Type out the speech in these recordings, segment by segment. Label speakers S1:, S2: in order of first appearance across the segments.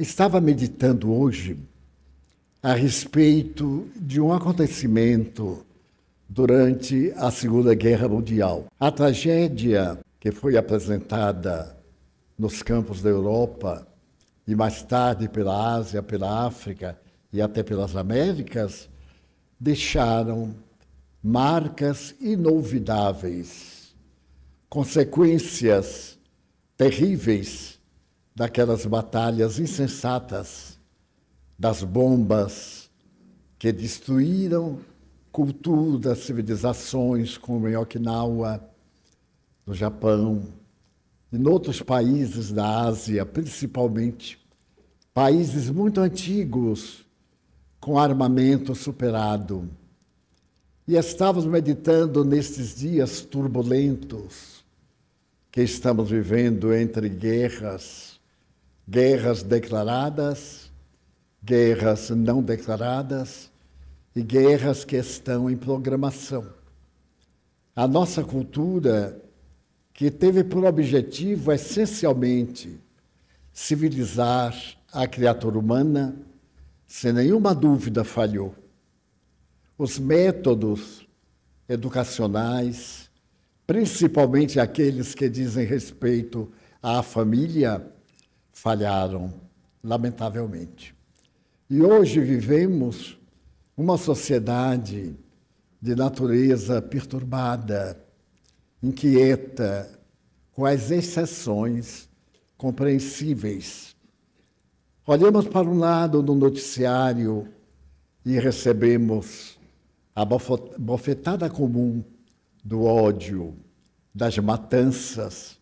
S1: Estava meditando hoje a respeito de um acontecimento durante a Segunda Guerra Mundial. A tragédia que foi apresentada nos campos da Europa e mais tarde pela Ásia, pela África e até pelas Américas deixaram marcas inolvidáveis, consequências terríveis daquelas batalhas insensatas, das bombas que destruíram culturas, civilizações, como em Okinawa, no Japão, em outros países da Ásia, principalmente, países muito antigos, com armamento superado. E estávamos meditando nestes dias turbulentos que estamos vivendo entre guerras, guerras declaradas, guerras não declaradas e guerras que estão em programação. A nossa cultura, que teve por objetivo essencialmente civilizar a criatura humana, sem nenhuma dúvida falhou. Os métodos educacionais, principalmente aqueles que dizem respeito à família, falharam, lamentavelmente. E hoje vivemos uma sociedade de natureza perturbada, inquieta, com as exceções compreensíveis. Olhamos para um lado no noticiário e recebemos a bofetada comum do ódio, das matanças,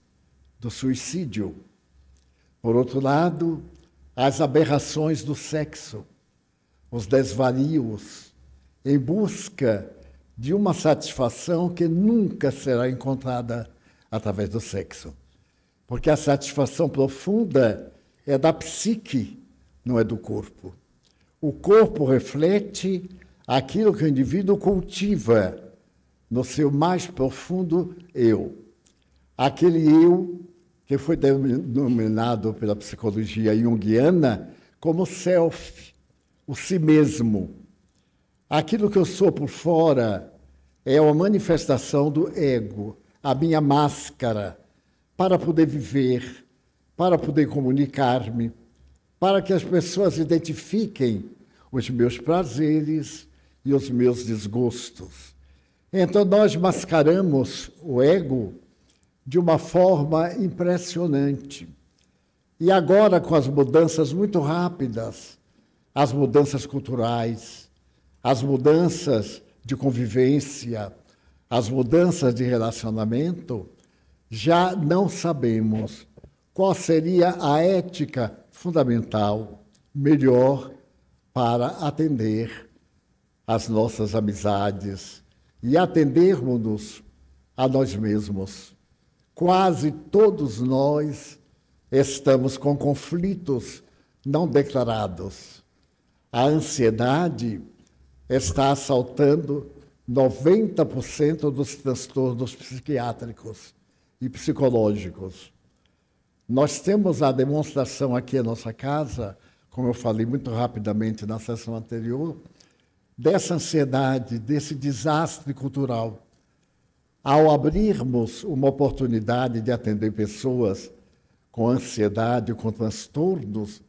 S1: do suicídio. Por outro lado, as aberrações do sexo, os desvarios, em busca de uma satisfação que nunca será encontrada através do sexo. Porque a satisfação profunda é da psique, não é do corpo. O corpo reflete aquilo que o indivíduo cultiva no seu mais profundo eu. Aquele eu que foi denominado pela psicologia junguiana como self, o si mesmo. Aquilo que eu sou por fora é uma manifestação do ego, a minha máscara, para poder viver, para poder comunicar-me, para que as pessoas identifiquem os meus prazeres e os meus desgostos. Então, nós mascaramos o ego de uma forma impressionante. E agora, com as mudanças muito rápidas, as mudanças culturais, as mudanças de convivência, as mudanças de relacionamento, já não sabemos qual seria a ética fundamental melhor para atender as nossas amizades e atendermos-nos a nós mesmos. Quase todos nós estamos com conflitos não declarados. A ansiedade está assaltando 90% dos transtornos psiquiátricos e psicológicos. Nós temos a demonstração aqui na nossa casa, como eu falei muito rapidamente na sessão anterior, dessa ansiedade, desse desastre cultural ao abrirmos uma oportunidade de atender pessoas com ansiedade, com transtornos,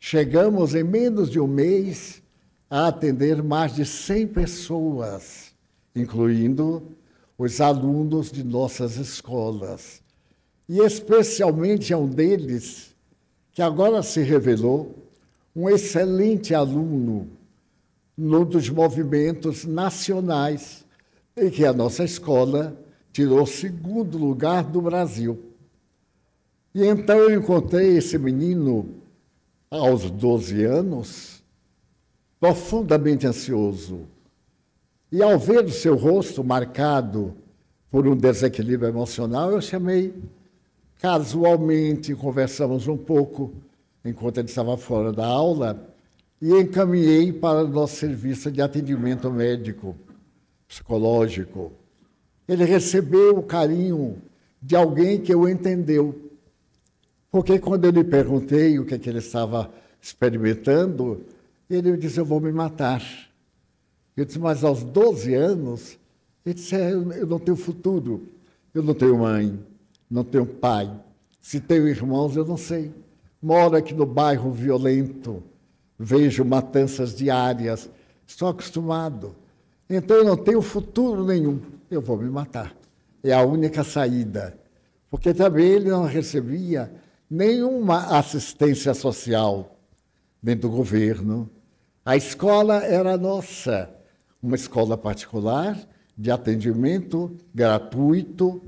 S1: chegamos em menos de um mês a atender mais de 100 pessoas, incluindo os alunos de nossas escolas. E especialmente a é um deles que agora se revelou um excelente aluno num dos movimentos nacionais em que a nossa escola tirou segundo lugar do Brasil. E então eu encontrei esse menino aos 12 anos, profundamente ansioso. E ao ver o seu rosto marcado por um desequilíbrio emocional, eu chamei casualmente, conversamos um pouco enquanto ele estava fora da aula e encaminhei para o nosso serviço de atendimento médico psicológico. Ele recebeu o carinho de alguém que o entendeu. Porque quando eu lhe perguntei o que, é que ele estava experimentando, ele disse: Eu vou me matar. Eu disse: Mas aos 12 anos, ele disse: é, Eu não tenho futuro. Eu não tenho mãe, não tenho pai. Se tenho irmãos, eu não sei. Moro aqui no bairro violento, vejo matanças diárias. Estou acostumado. Então eu não tenho futuro nenhum, eu vou me matar. É a única saída. Porque também ele não recebia nenhuma assistência social dentro do governo. A escola era nossa, uma escola particular de atendimento gratuito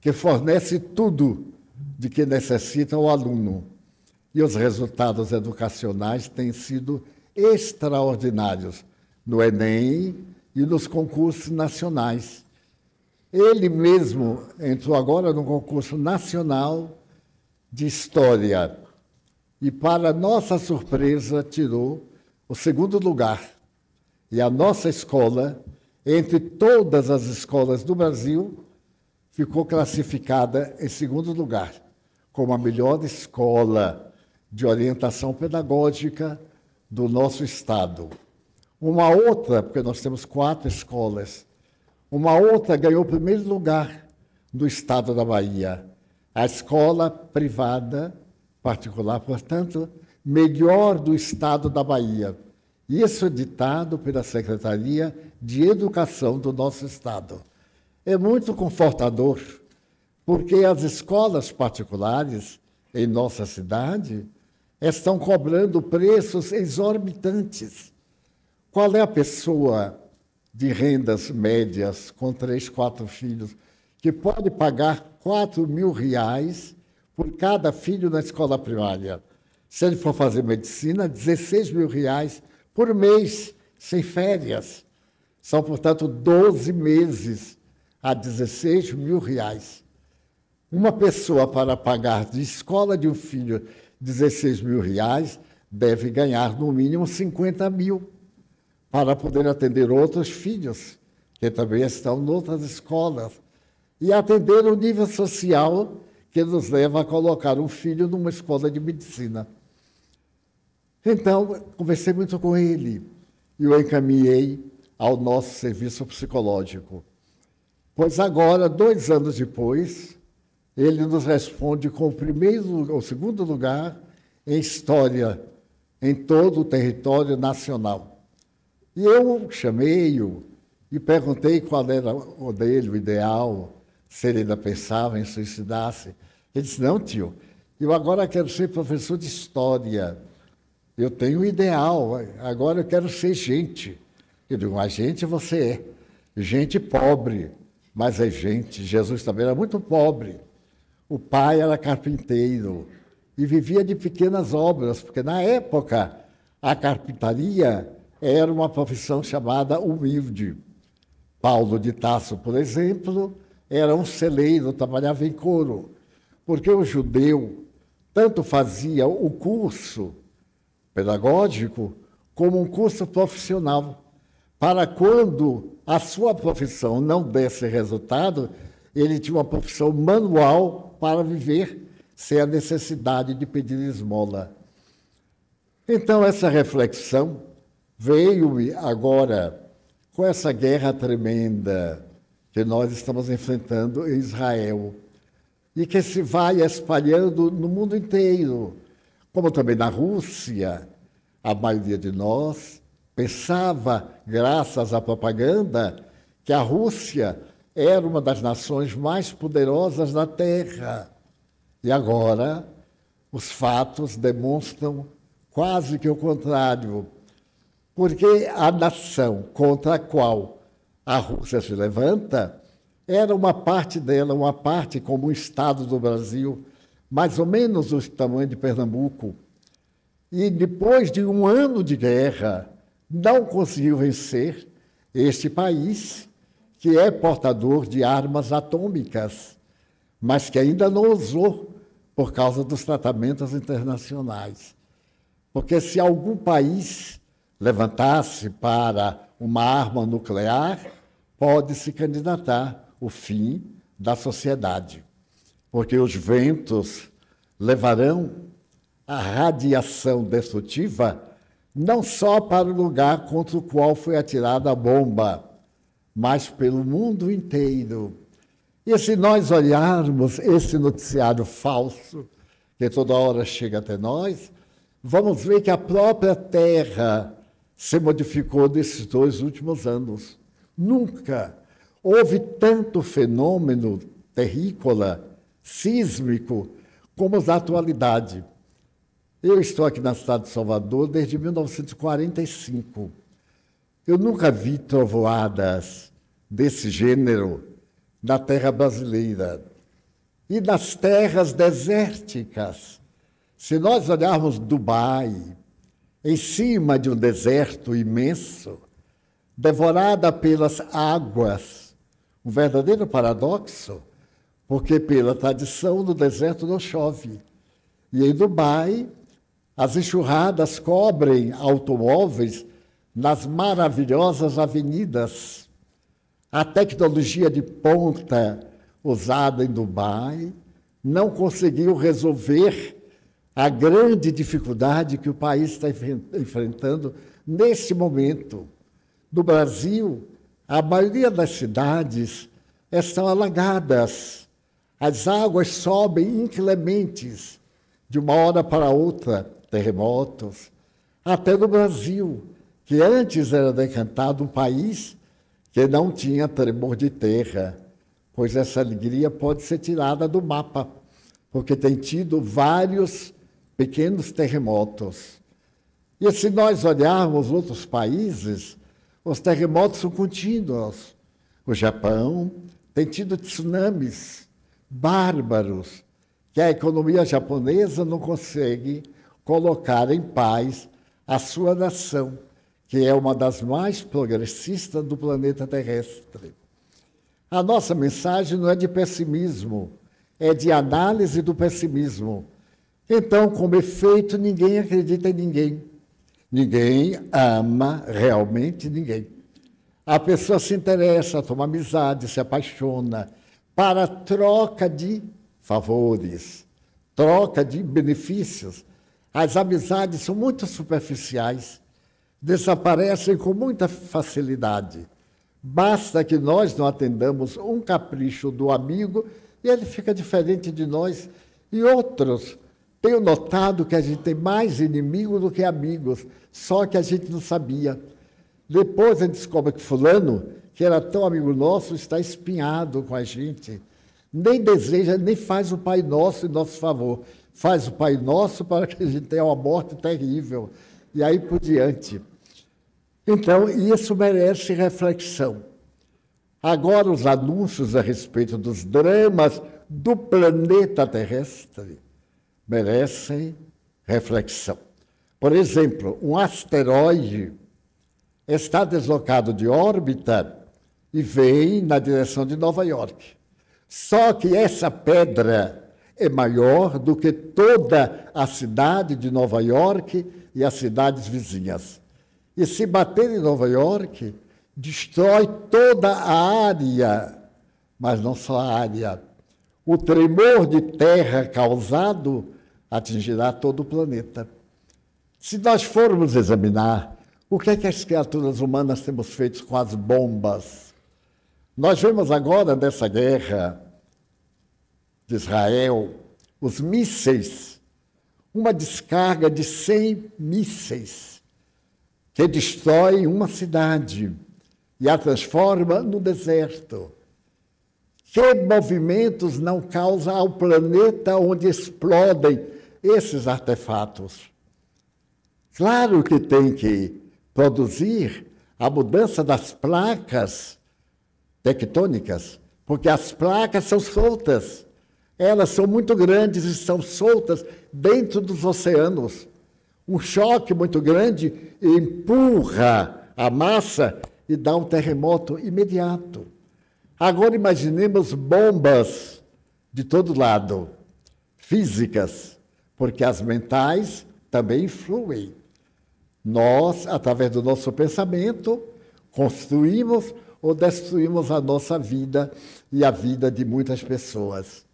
S1: que fornece tudo de que necessita o aluno. E os resultados educacionais têm sido extraordinários no Enem e nos concursos nacionais. Ele mesmo entrou agora no concurso nacional de História e, para nossa surpresa, tirou o segundo lugar. E a nossa escola, entre todas as escolas do Brasil, ficou classificada em segundo lugar como a melhor escola de orientação pedagógica do nosso estado. Uma outra, porque nós temos quatro escolas, uma outra ganhou o primeiro lugar no estado da Bahia. A escola privada, particular, portanto, melhor do estado da Bahia. Isso é ditado pela Secretaria de Educação do nosso estado. É muito confortador, porque as escolas particulares em nossa cidade estão cobrando preços exorbitantes qual é a pessoa de rendas médias com três, quatro filhos que pode pagar quatro mil reais por cada filho na escola primária? Se ele for fazer medicina, 16 mil reais por mês, sem férias. São, portanto, 12 meses a 16 mil reais. Uma pessoa para pagar de escola de um filho 16 mil reais deve ganhar no mínimo 50 mil para poder atender outros filhos que também estão em outras escolas e atender o nível social que nos leva a colocar um filho numa escola de medicina. Então, conversei muito com ele e o encaminhei ao nosso serviço psicológico. Pois agora, dois anos depois, ele nos responde com o primeiro ou segundo lugar em história em todo o território nacional. E eu chamei-o e perguntei qual era o dele, o ideal, se ele ainda pensava em suicidar-se. Ele disse: Não, tio, eu agora quero ser professor de história. Eu tenho um ideal, agora eu quero ser gente. Eu digo: Mas gente você é. Gente pobre, mas é gente. Jesus também era muito pobre. O pai era carpinteiro e vivia de pequenas obras, porque na época a carpintaria era uma profissão chamada humilde. Paulo de Tasso, por exemplo, era um celeiro, trabalhava em couro, porque o judeu tanto fazia o curso pedagógico como um curso profissional, para quando a sua profissão não desse resultado, ele tinha uma profissão manual para viver sem a necessidade de pedir esmola. Então, essa reflexão veio agora com essa guerra tremenda que nós estamos enfrentando em Israel e que se vai espalhando no mundo inteiro, como também na Rússia. A maioria de nós pensava, graças à propaganda, que a Rússia era uma das nações mais poderosas da Terra. E agora os fatos demonstram quase que o contrário. Porque a nação contra a qual a Rússia se levanta era uma parte dela, uma parte como o Estado do Brasil, mais ou menos do tamanho de Pernambuco. E depois de um ano de guerra, não conseguiu vencer este país, que é portador de armas atômicas, mas que ainda não usou por causa dos tratamentos internacionais. Porque se algum país levantar-se para uma arma nuclear, pode se candidatar o fim da sociedade, porque os ventos levarão a radiação destrutiva não só para o lugar contra o qual foi atirada a bomba, mas pelo mundo inteiro. E se nós olharmos esse noticiário falso, que toda hora chega até nós, vamos ver que a própria Terra se modificou nesses dois últimos anos. Nunca houve tanto fenômeno terrícola, sísmico, como na atualidade. Eu estou aqui na cidade de Salvador desde 1945. Eu nunca vi trovoadas desse gênero na terra brasileira. E nas terras desérticas, se nós olharmos Dubai, em cima de um deserto imenso, devorada pelas águas. Um verdadeiro paradoxo, porque pela tradição no deserto não chove. E em Dubai, as enxurradas cobrem automóveis nas maravilhosas avenidas. A tecnologia de ponta usada em Dubai não conseguiu resolver a grande dificuldade que o país está enfrentando nesse momento. No Brasil, a maioria das cidades estão eh, alagadas, as águas sobem inclementes, de uma hora para outra, terremotos. Até no Brasil, que antes era decantado um país que não tinha tremor de terra, pois essa alegria pode ser tirada do mapa, porque tem tido vários pequenos terremotos. E se nós olharmos outros países, os terremotos são contínuos. O Japão tem tido tsunamis bárbaros que a economia japonesa não consegue colocar em paz a sua nação, que é uma das mais progressistas do planeta terrestre. A nossa mensagem não é de pessimismo, é de análise do pessimismo então, como efeito, ninguém acredita em ninguém. Ninguém ama realmente ninguém. A pessoa se interessa, toma amizade, se apaixona para troca de favores, troca de benefícios. As amizades são muito superficiais, desaparecem com muita facilidade. Basta que nós não atendamos um capricho do amigo e ele fica diferente de nós. E outros tenho notado que a gente tem mais inimigos do que amigos, só que a gente não sabia. Depois a gente descobre que fulano, que era tão amigo nosso, está espinhado com a gente. Nem deseja, nem faz o Pai Nosso em nosso favor. Faz o Pai Nosso para que a gente tenha uma morte terrível. E aí por diante. Então, isso merece reflexão. Agora, os anúncios a respeito dos dramas do planeta terrestre merecem reflexão. Por exemplo, um asteroide está deslocado de órbita e vem na direção de Nova York. Só que essa pedra é maior do que toda a cidade de Nova York e as cidades vizinhas. E se bater em Nova York, destrói toda a área, mas não só a área, o tremor de terra causado atingirá todo o planeta. Se nós formos examinar o que é que as criaturas humanas temos feito com as bombas, nós vemos agora nessa guerra de Israel os mísseis, uma descarga de 100 mísseis que destrói uma cidade e a transforma no deserto. Que movimentos não causa ao planeta onde explodem esses artefatos? Claro que tem que produzir a mudança das placas tectônicas, porque as placas são soltas. Elas são muito grandes e são soltas dentro dos oceanos. Um choque muito grande empurra a massa e dá um terremoto imediato. Agora imaginemos bombas de todo lado, físicas, porque as mentais também influem. Nós, através do nosso pensamento, construímos ou destruímos a nossa vida e a vida de muitas pessoas.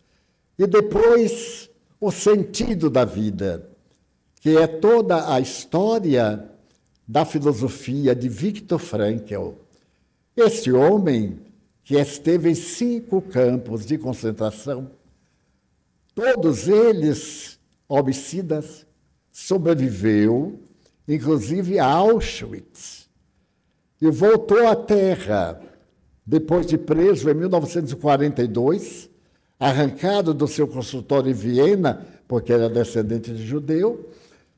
S1: E depois, o sentido da vida, que é toda a história da filosofia de Viktor Frankl. Esse homem que esteve em cinco campos de concentração, todos eles homicidas, sobreviveu, inclusive a Auschwitz, e voltou à Terra depois de preso em 1942, arrancado do seu consultório em Viena, porque era descendente de judeu,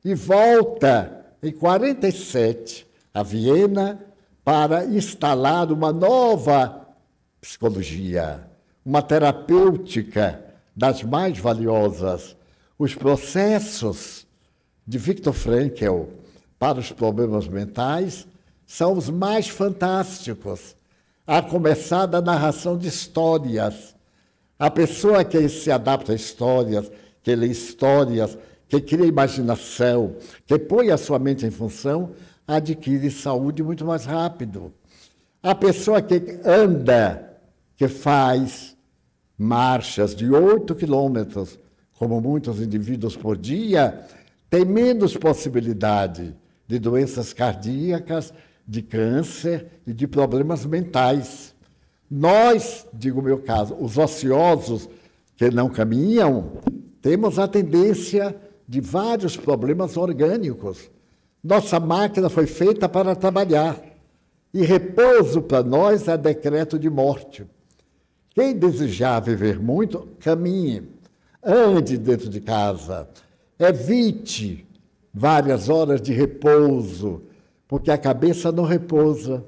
S1: e volta em 47 a Viena para instalar uma nova psicologia, uma terapêutica das mais valiosas. Os processos de Viktor Frankl para os problemas mentais são os mais fantásticos, a começar da narração de histórias. A pessoa que se adapta a histórias, que lê histórias, que cria imaginação, que põe a sua mente em função, adquire saúde muito mais rápido. A pessoa que anda que faz marchas de 8 quilômetros, como muitos indivíduos por dia, tem menos possibilidade de doenças cardíacas, de câncer e de problemas mentais. Nós, digo o meu caso, os ociosos que não caminham, temos a tendência de vários problemas orgânicos. Nossa máquina foi feita para trabalhar. E repouso para nós é decreto de morte. Quem desejar viver muito, caminhe, ande dentro de casa, evite várias horas de repouso, porque a cabeça não repousa.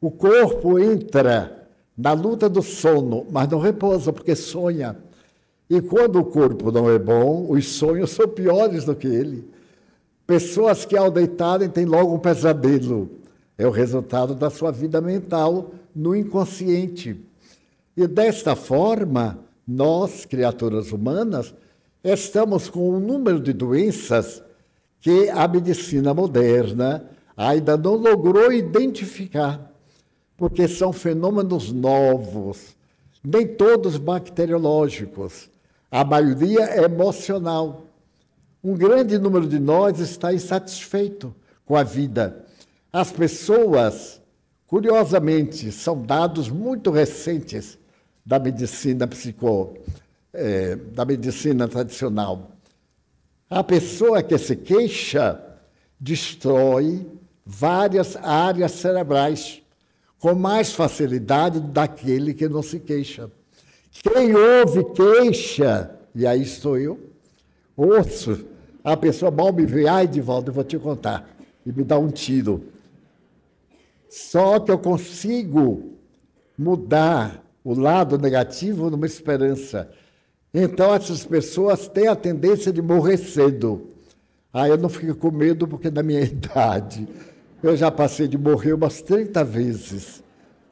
S1: O corpo entra na luta do sono, mas não repousa, porque sonha. E quando o corpo não é bom, os sonhos são piores do que ele. Pessoas que, ao deitarem, têm logo um pesadelo. É o resultado da sua vida mental no inconsciente. E desta forma, nós, criaturas humanas, estamos com um número de doenças que a medicina moderna ainda não logrou identificar, porque são fenômenos novos, nem todos bacteriológicos, a maioria é emocional. Um grande número de nós está insatisfeito com a vida. As pessoas, curiosamente, são dados muito recentes da medicina psico, é, da medicina tradicional. A pessoa que se queixa destrói várias áreas cerebrais com mais facilidade daquele que não se queixa. Quem ouve queixa, e aí estou eu, ouço, a pessoa mal me vê, ai, Divaldo, eu vou te contar, e me dá um tiro. Só que eu consigo mudar o lado negativo numa esperança. Então, essas pessoas têm a tendência de morrer cedo. Ah, eu não fico com medo porque, na minha idade, eu já passei de morrer umas 30 vezes.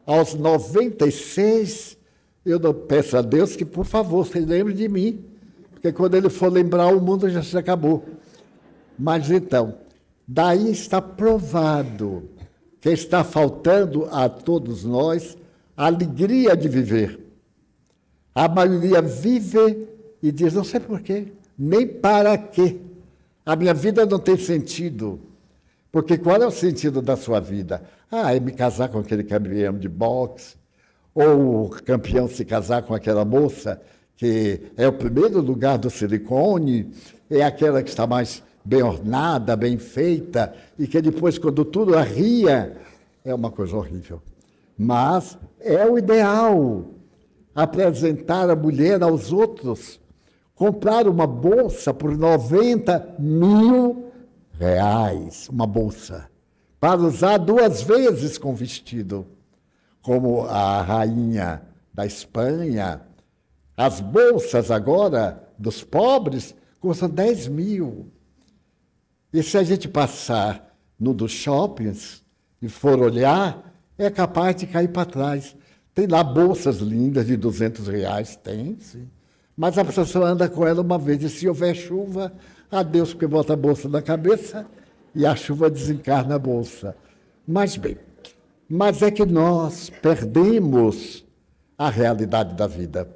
S1: Aos 96, eu peço a Deus que, por favor, se lembre de mim, porque quando ele for lembrar, o mundo já se acabou. Mas então, daí está provado que está faltando a todos nós a alegria de viver. A maioria vive e diz: não sei porquê, nem para quê. A minha vida não tem sentido. Porque qual é o sentido da sua vida? Ah, é me casar com aquele campeão de boxe, ou o campeão se casar com aquela moça que é o primeiro lugar do silicone, é aquela que está mais bem ornada, bem feita, e que depois, quando tudo arria, é uma coisa horrível. Mas é o ideal apresentar a mulher aos outros. Comprar uma bolsa por 90 mil reais, uma bolsa, para usar duas vezes com vestido, como a rainha da Espanha. As bolsas agora dos pobres custam 10 mil. E se a gente passar no dos shoppings e for olhar, é capaz de cair para trás. Tem lá bolsas lindas de 200 reais, tem, sim. Mas a pessoa anda com ela uma vez e se houver chuva, adeus, porque bota a bolsa na cabeça e a chuva desencarna a bolsa. Mas bem, mas é que nós perdemos a realidade da vida.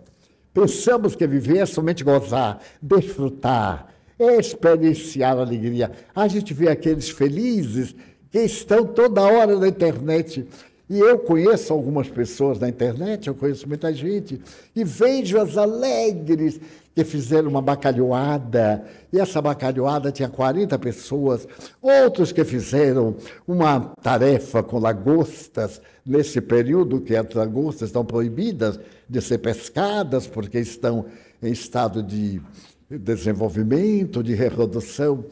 S1: Pensamos que viver é somente gozar, desfrutar, é experienciar a alegria. A gente vê aqueles felizes que estão toda hora na internet e eu conheço algumas pessoas na internet, eu conheço muita gente, e vejo as alegres que fizeram uma bacalhoada, e essa bacalhoada tinha 40 pessoas, outros que fizeram uma tarefa com lagostas, nesse período que as lagostas estão proibidas de ser pescadas, porque estão em estado de desenvolvimento, de reprodução.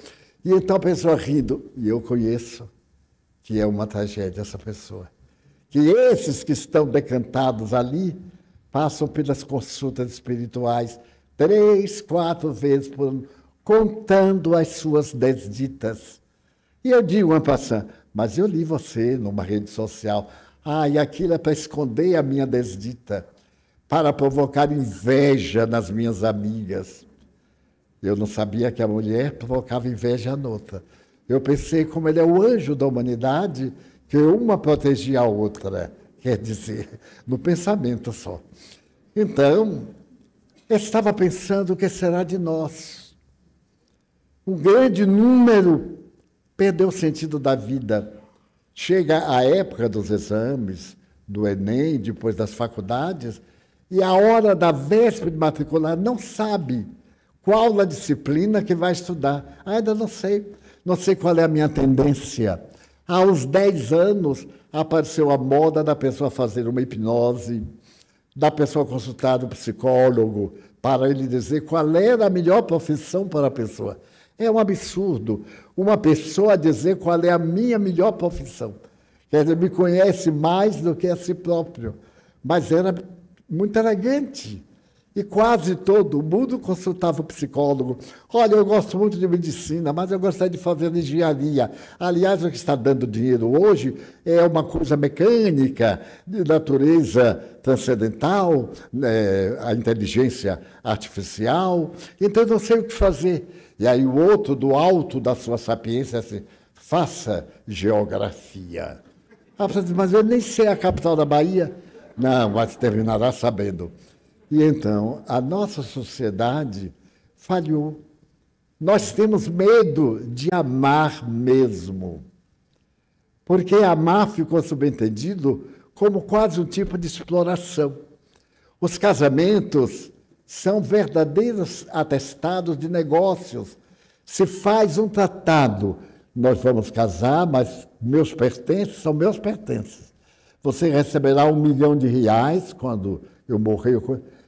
S1: E então a pessoa rindo, e eu conheço que é uma tragédia essa pessoa que esses que estão decantados ali passam pelas consultas espirituais três, quatro vezes por ano, contando as suas desditas. E eu digo, uma mas eu li você numa rede social. Ah, e aquilo é para esconder a minha desdita, para provocar inveja nas minhas amigas. Eu não sabia que a mulher provocava inveja à outra. Eu pensei, como ele é o anjo da humanidade, que uma protegia a outra, quer dizer, no pensamento só. Então, estava pensando o que será de nós. Um grande número perdeu o sentido da vida. Chega a época dos exames, do Enem, depois das faculdades, e a hora da véspera de matricular não sabe qual a disciplina que vai estudar. ainda não sei, não sei qual é a minha tendência aos 10 anos, apareceu a moda da pessoa fazer uma hipnose, da pessoa consultar o um psicólogo, para ele dizer qual era a melhor profissão para a pessoa. É um absurdo uma pessoa dizer qual é a minha melhor profissão. Quer dizer, me conhece mais do que a si próprio. Mas era muito elegante. E quase todo mundo consultava o psicólogo. Olha, eu gosto muito de medicina, mas eu gostaria de fazer engenharia. Aliás, o que está dando dinheiro hoje é uma coisa mecânica, de natureza transcendental, né, a inteligência artificial. Então, eu não sei o que fazer. E aí, o outro, do alto da sua sapiência, assim, faça geografia. Ah, mas eu nem sei a capital da Bahia. Não, mas terminará sabendo. E então, a nossa sociedade falhou. Nós temos medo de amar mesmo. Porque amar ficou subentendido como quase um tipo de exploração. Os casamentos são verdadeiros atestados de negócios. Se faz um tratado, nós vamos casar, mas meus pertences são meus pertences. Você receberá um milhão de reais quando eu morrer. Eu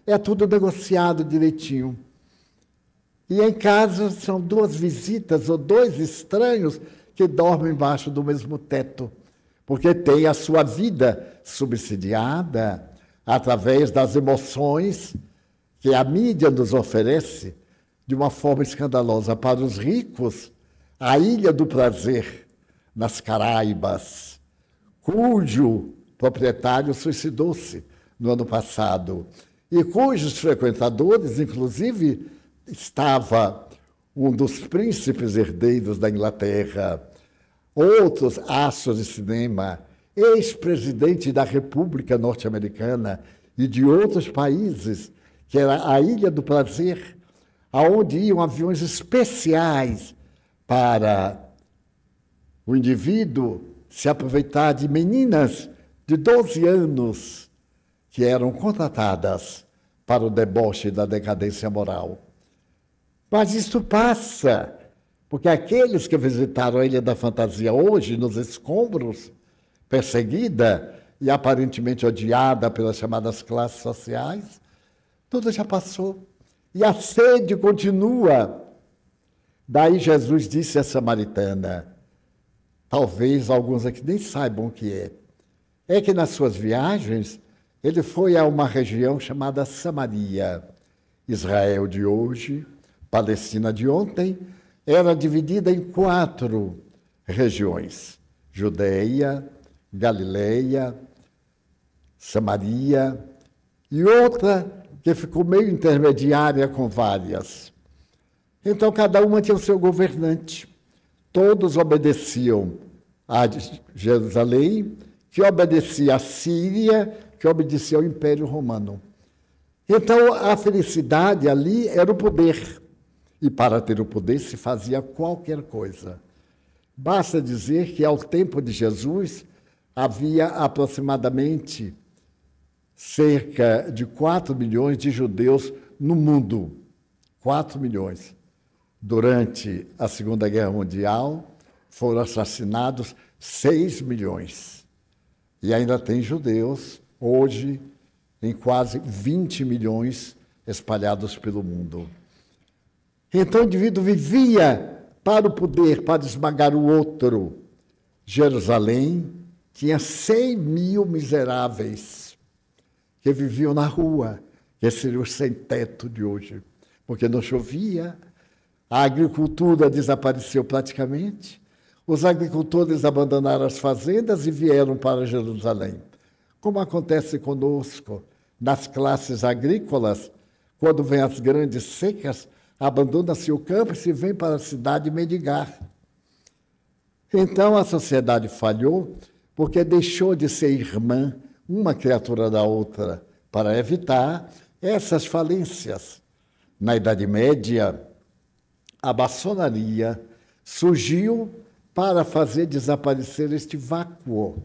S1: é tudo negociado direitinho. E em casa são duas visitas ou dois estranhos que dormem embaixo do mesmo teto, porque tem a sua vida subsidiada através das emoções que a mídia nos oferece de uma forma escandalosa para os ricos, a ilha do prazer nas Caraibas, cujo proprietário suicidou-se no ano passado e cujos frequentadores, inclusive, estava um dos príncipes herdeiros da Inglaterra, outros astros de cinema, ex-presidente da República Norte-Americana e de outros países, que era a Ilha do Prazer, aonde iam aviões especiais para o indivíduo se aproveitar de meninas de 12 anos que eram contratadas para o deboche da decadência moral. Mas isso passa, porque aqueles que visitaram a Ilha da Fantasia hoje, nos escombros, perseguida e aparentemente odiada pelas chamadas classes sociais, tudo já passou. E a sede continua. Daí Jesus disse à samaritana: Talvez alguns aqui nem saibam o que é. É que nas suas viagens ele foi a uma região chamada Samaria. Israel de hoje, Palestina de ontem, era dividida em quatro regiões: Judeia, Galileia, Samaria e outra que ficou meio intermediária com várias. Então, cada uma tinha o seu governante. Todos obedeciam a Jerusalém, que obedecia a Síria, que obedecia ao Império Romano. Então, a felicidade ali era o poder. E para ter o poder se fazia qualquer coisa. Basta dizer que ao tempo de Jesus havia aproximadamente cerca de 4 milhões de judeus no mundo. 4 milhões. Durante a Segunda Guerra Mundial foram assassinados 6 milhões. E ainda tem judeus hoje em quase 20 milhões espalhados pelo mundo. Então o indivíduo vivia para o poder, para esmagar o outro. Jerusalém tinha 100 mil miseráveis que viviam na rua, que seria o sem-teto de hoje, porque não chovia, a agricultura desapareceu praticamente, os agricultores abandonaram as fazendas e vieram para Jerusalém como acontece conosco nas classes agrícolas, quando vêm as grandes secas, abandona-se o campo e se vem para a cidade mendigar. Então a sociedade falhou porque deixou de ser irmã uma criatura da outra para evitar essas falências. Na Idade Média, a maçonaria surgiu para fazer desaparecer este vácuo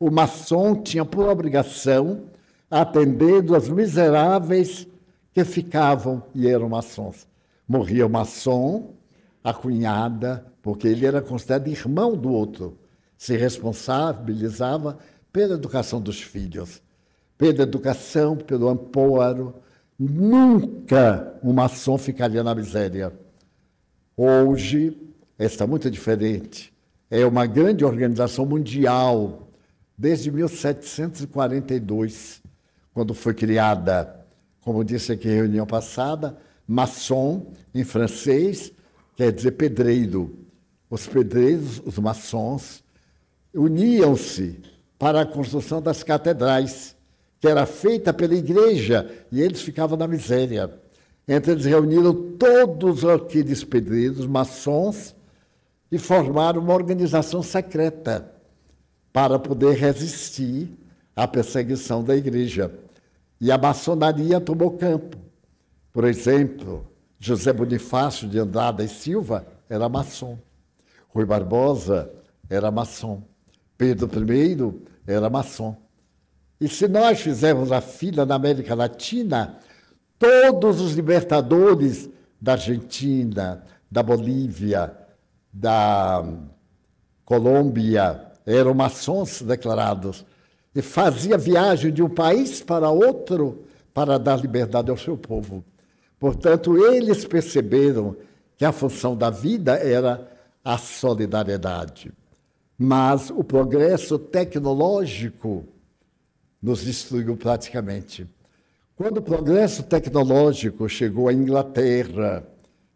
S1: o maçom tinha por obrigação atender as miseráveis que ficavam e eram maçons. Morria o maçom, a cunhada, porque ele era considerado irmão do outro, se responsabilizava pela educação dos filhos, pela educação, pelo amparo. Nunca um maçom ficaria na miséria. Hoje está é muito diferente. É uma grande organização mundial desde 1742, quando foi criada, como disse aqui em reunião passada, maçom em francês, quer dizer pedreiro. Os pedreiros, os maçons, uniam-se para a construção das catedrais, que era feita pela igreja, e eles ficavam na miséria. Então eles reuniram todos aqueles pedreiros, maçons, e formaram uma organização secreta para poder resistir à perseguição da igreja. E a maçonaria tomou campo. Por exemplo, José Bonifácio de Andrada e Silva era maçom. Rui Barbosa era maçom. Pedro I era maçom. E se nós fizermos a fila na América Latina, todos os libertadores da Argentina, da Bolívia, da Colômbia, eram maçons declarados, e fazia viagem de um país para outro para dar liberdade ao seu povo. Portanto, eles perceberam que a função da vida era a solidariedade. Mas o progresso tecnológico nos destruiu praticamente. Quando o progresso tecnológico chegou à Inglaterra,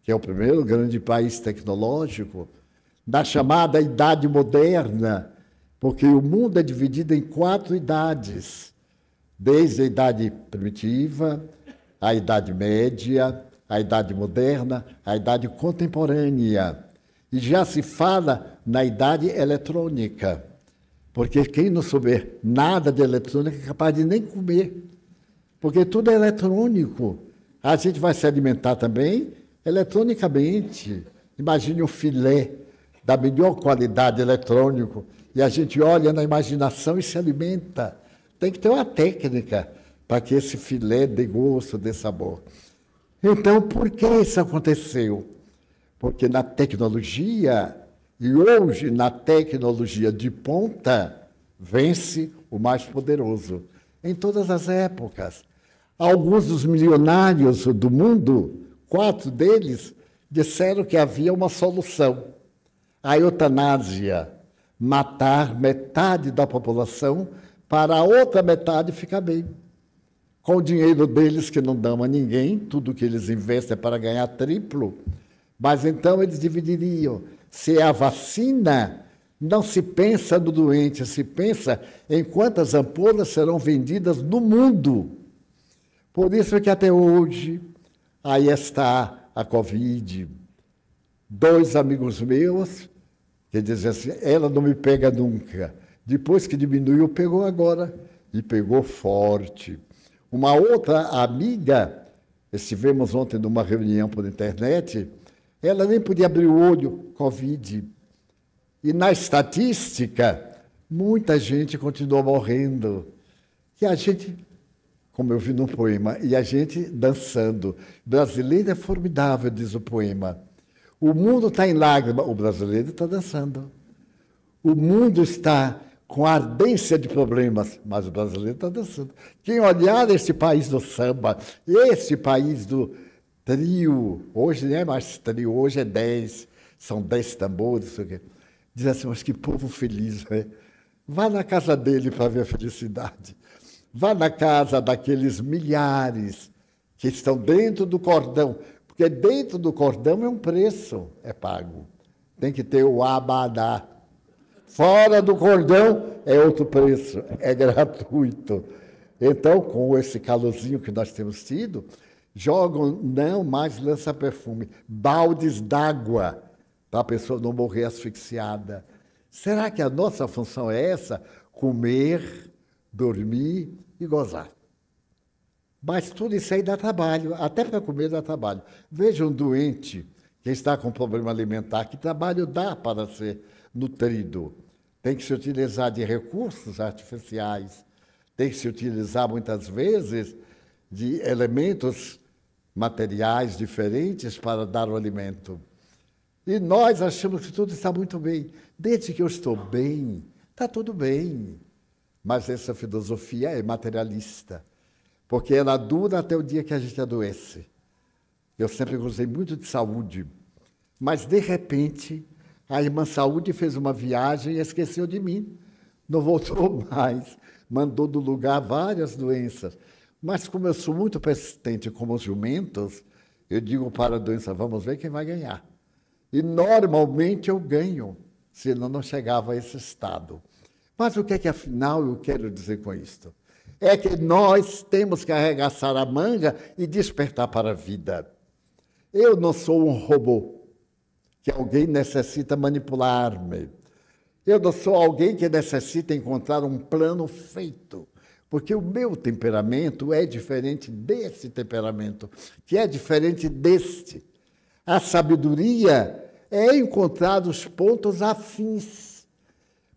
S1: que é o primeiro grande país tecnológico, na chamada Idade Moderna, porque o mundo é dividido em quatro idades, desde a idade primitiva, a idade média, a idade moderna, a idade contemporânea. E já se fala na idade eletrônica, porque quem não souber nada de eletrônica é capaz de nem comer, porque tudo é eletrônico. A gente vai se alimentar também eletronicamente. Imagine um filé da melhor qualidade eletrônico e a gente olha na imaginação e se alimenta. Tem que ter uma técnica para que esse filé dê gosto, dê sabor. Então, por que isso aconteceu? Porque na tecnologia, e hoje na tecnologia de ponta, vence o mais poderoso. Em todas as épocas. Alguns dos milionários do mundo, quatro deles, disseram que havia uma solução: a eutanásia matar metade da população para a outra metade ficar bem. Com o dinheiro deles, que não dão a ninguém, tudo que eles investem é para ganhar triplo, mas então eles dividiriam. Se é a vacina, não se pensa no doente, se pensa em quantas ampolas serão vendidas no mundo. Por isso é que até hoje, aí está a Covid. Dois amigos meus Quer dizer assim, ela não me pega nunca. Depois que diminuiu, pegou agora. E pegou forte. Uma outra amiga, estivemos ontem numa reunião por internet, ela nem podia abrir o olho, Covid. E na estatística, muita gente continuou morrendo. E a gente, como eu vi no poema, e a gente dançando. Brasileiro é formidável, diz o poema. O mundo está em lágrimas, o brasileiro está dançando. O mundo está com ardência de problemas, mas o brasileiro está dançando. Quem olhar este país do samba, este país do trio, hoje não é mais trio, hoje é dez, são dez tambores, não sei o quê. diz assim, mas que povo feliz, né? Vá na casa dele para ver a felicidade. Vá na casa daqueles milhares que estão dentro do cordão porque dentro do cordão é um preço, é pago. Tem que ter o abadá. Fora do cordão é outro preço, é gratuito. Então, com esse calorzinho que nós temos tido, jogam não mais lança-perfume, baldes d'água, para a pessoa não morrer asfixiada. Será que a nossa função é essa? Comer, dormir e gozar. Mas tudo isso aí dá trabalho, até para comer dá trabalho. Veja um doente que está com problema alimentar, que trabalho dá para ser nutrido? Tem que se utilizar de recursos artificiais, tem que se utilizar muitas vezes de elementos materiais diferentes para dar o alimento. E nós achamos que tudo está muito bem. Desde que eu estou bem, está tudo bem. Mas essa filosofia é materialista porque ela dura até o dia que a gente adoece. Eu sempre gostei muito de saúde, mas de repente a irmã Saúde fez uma viagem e esqueceu de mim, não voltou mais, mandou do lugar várias doenças. Mas como eu sou muito persistente como os jumentos, eu digo para a doença, vamos ver quem vai ganhar. E normalmente eu ganho, senão não chegava a esse estado. Mas o que é que afinal eu quero dizer com isto? é que nós temos que arregaçar a manga e despertar para a vida. Eu não sou um robô que alguém necessita manipular-me. Eu não sou alguém que necessita encontrar um plano feito, porque o meu temperamento é diferente desse temperamento, que é diferente deste. A sabedoria é encontrar os pontos afins.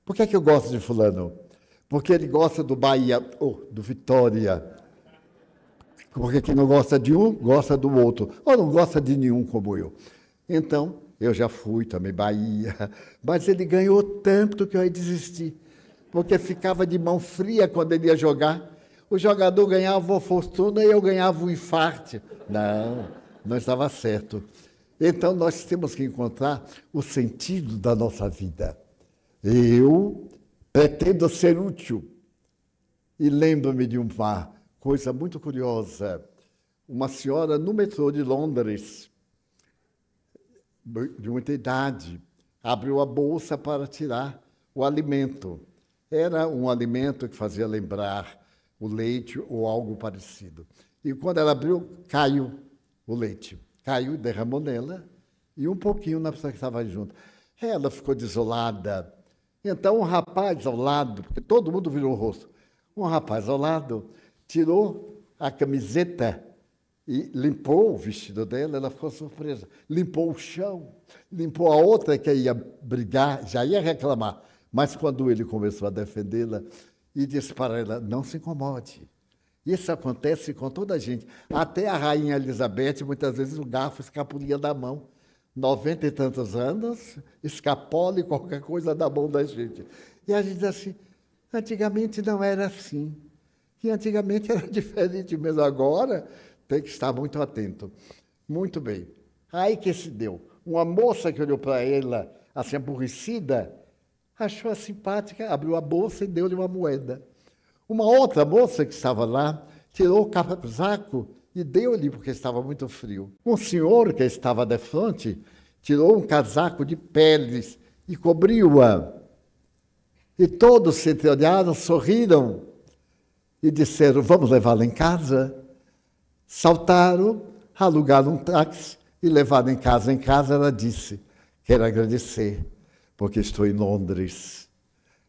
S1: Por que é que eu gosto de fulano? Porque ele gosta do Bahia, oh, do Vitória. Porque quem não gosta de um, gosta do outro. Ou não gosta de nenhum como eu. Então, eu já fui também Bahia. Mas ele ganhou tanto que eu desisti. Porque ficava de mão fria quando ele ia jogar. O jogador ganhava uma fortuna e eu ganhava um infarte. Não, não estava certo. Então, nós temos que encontrar o sentido da nossa vida. Eu pretendo ser útil. E lembro-me de uma coisa muito curiosa. Uma senhora no metrô de Londres, de muita idade, abriu a bolsa para tirar o alimento. Era um alimento que fazia lembrar o leite ou algo parecido. E quando ela abriu, caiu o leite. Caiu, derramou nela e um pouquinho na pessoa que estava junto. Ela ficou desolada, então, um rapaz ao lado, porque todo mundo virou o rosto, um rapaz ao lado tirou a camiseta e limpou o vestido dela, ela ficou surpresa. Limpou o chão, limpou a outra que ia brigar, já ia reclamar. Mas quando ele começou a defendê-la e disse para ela: não se incomode. Isso acontece com toda a gente. Até a rainha Elizabeth, muitas vezes o garfo escapulia da mão 90 e tantos anos, escapole qualquer coisa da mão da gente. E a gente diz assim, antigamente não era assim. E antigamente era diferente mesmo. Agora tem que estar muito atento. Muito bem. Aí que se deu. Uma moça que olhou para ela, assim, aborrecida, achou-a simpática, abriu a bolsa e deu-lhe uma moeda. Uma outra moça que estava lá tirou o casaco e deu-lhe, porque estava muito frio. Um senhor que estava de frente tirou um casaco de peles e cobriu-a. E todos se olharam, sorriram e disseram: Vamos levá-la em casa. Saltaram, alugaram um táxi e levaram em casa. Em casa ela disse: Quero agradecer, porque estou em Londres.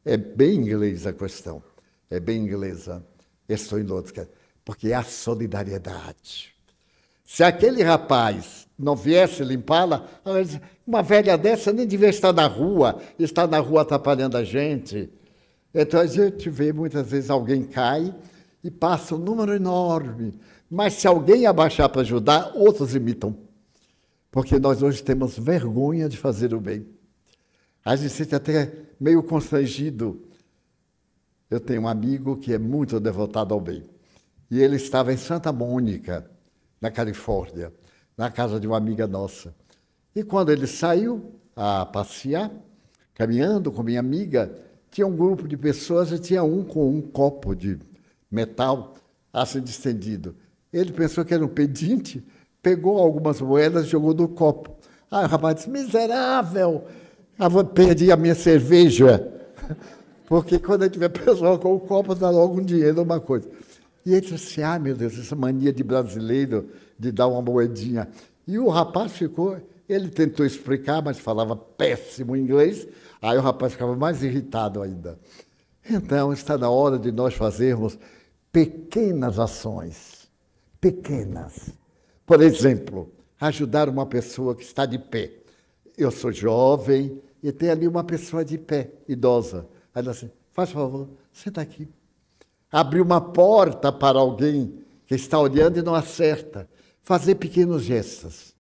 S1: É bem inglesa a questão, é bem inglesa. Estou em Londres porque é a solidariedade. Se aquele rapaz não viesse limpá-la, uma velha dessa nem devia estar na rua, está na rua atrapalhando a gente. Então a gente vê muitas vezes alguém cai e passa um número enorme, mas se alguém abaixar para ajudar, outros imitam. Porque nós hoje temos vergonha de fazer o bem. A gente se sente até meio constrangido. Eu tenho um amigo que é muito devotado ao bem. E ele estava em Santa Mônica, na Califórnia, na casa de uma amiga nossa. E quando ele saiu a passear, caminhando com minha amiga, tinha um grupo de pessoas e tinha um com um copo de metal assim distendido. Ele pensou que era um pedinte, pegou algumas moedas e jogou no copo. Aí o rapaz disse: miserável, eu perdi a minha cerveja. Porque quando a gente vê pessoal com o copo, dá logo um dinheiro, uma coisa. E ele disse assim: ah, meu Deus, essa mania de brasileiro de dar uma moedinha. E o rapaz ficou, ele tentou explicar, mas falava péssimo inglês, aí o rapaz ficava mais irritado ainda. Então, está na hora de nós fazermos pequenas ações. Pequenas. Por exemplo, ajudar uma pessoa que está de pé. Eu sou jovem e tem ali uma pessoa de pé, idosa. Aí ela assim, faz favor, senta aqui abrir uma porta para alguém que está olhando e não acerta, fazer pequenos gestos.